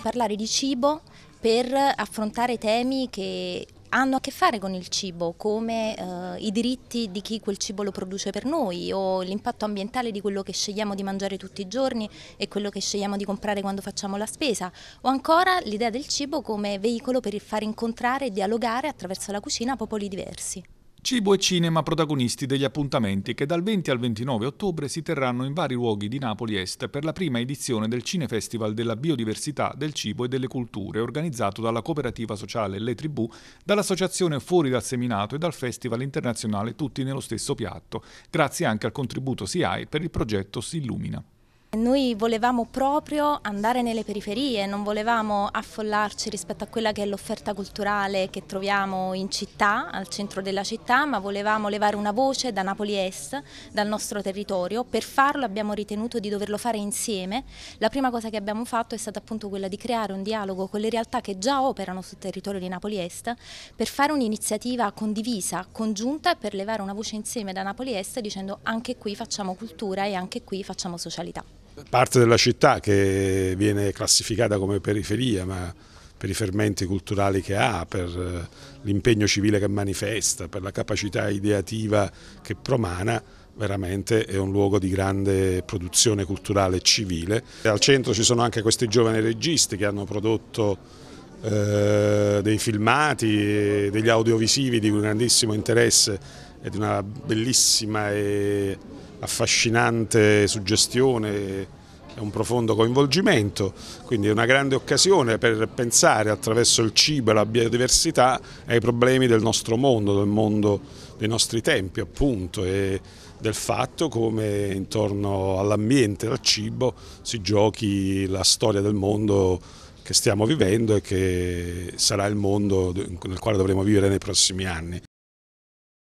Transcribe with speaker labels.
Speaker 1: parlare di cibo per affrontare temi che hanno a che fare con il cibo, come eh, i diritti di chi quel cibo lo produce per noi o l'impatto ambientale di quello che scegliamo di mangiare tutti i giorni e quello che scegliamo di comprare quando facciamo la spesa, o ancora l'idea del cibo come veicolo per far incontrare e dialogare attraverso la cucina popoli diversi.
Speaker 2: Cibo e cinema protagonisti degli appuntamenti che dal 20 al 29 ottobre si terranno in vari luoghi di Napoli Est per la prima edizione del Cinefestival della biodiversità, del cibo e delle culture organizzato dalla cooperativa sociale Le Tribù, dall'associazione Fuori dal Seminato e dal Festival internazionale Tutti nello stesso piatto, grazie anche al contributo SIAE per il progetto Si Illumina.
Speaker 1: Noi volevamo proprio andare nelle periferie, non volevamo affollarci rispetto a quella che è l'offerta culturale che troviamo in città, al centro della città, ma volevamo levare una voce da Napoli Est, dal nostro territorio. Per farlo abbiamo ritenuto di doverlo fare insieme. La prima cosa che abbiamo fatto è stata appunto quella di creare un dialogo con le realtà che già operano sul territorio di Napoli Est per fare un'iniziativa condivisa, congiunta e per levare una voce insieme da Napoli Est dicendo anche qui facciamo cultura e anche qui facciamo socialità
Speaker 3: parte della città che viene classificata come periferia, ma per i fermenti culturali che ha, per eh, l'impegno civile che manifesta, per la capacità ideativa che promana, veramente è un luogo di grande produzione culturale e civile. Al centro ci sono anche questi giovani registi che hanno prodotto eh, dei filmati, eh, degli audiovisivi di grandissimo interesse è di una bellissima e affascinante suggestione è un profondo coinvolgimento, quindi è una grande occasione per pensare attraverso il cibo e la biodiversità ai problemi del nostro mondo, del mondo dei nostri tempi appunto e del fatto come intorno all'ambiente, al cibo si giochi la storia del mondo che stiamo vivendo e che sarà il mondo nel quale dovremo vivere nei prossimi anni.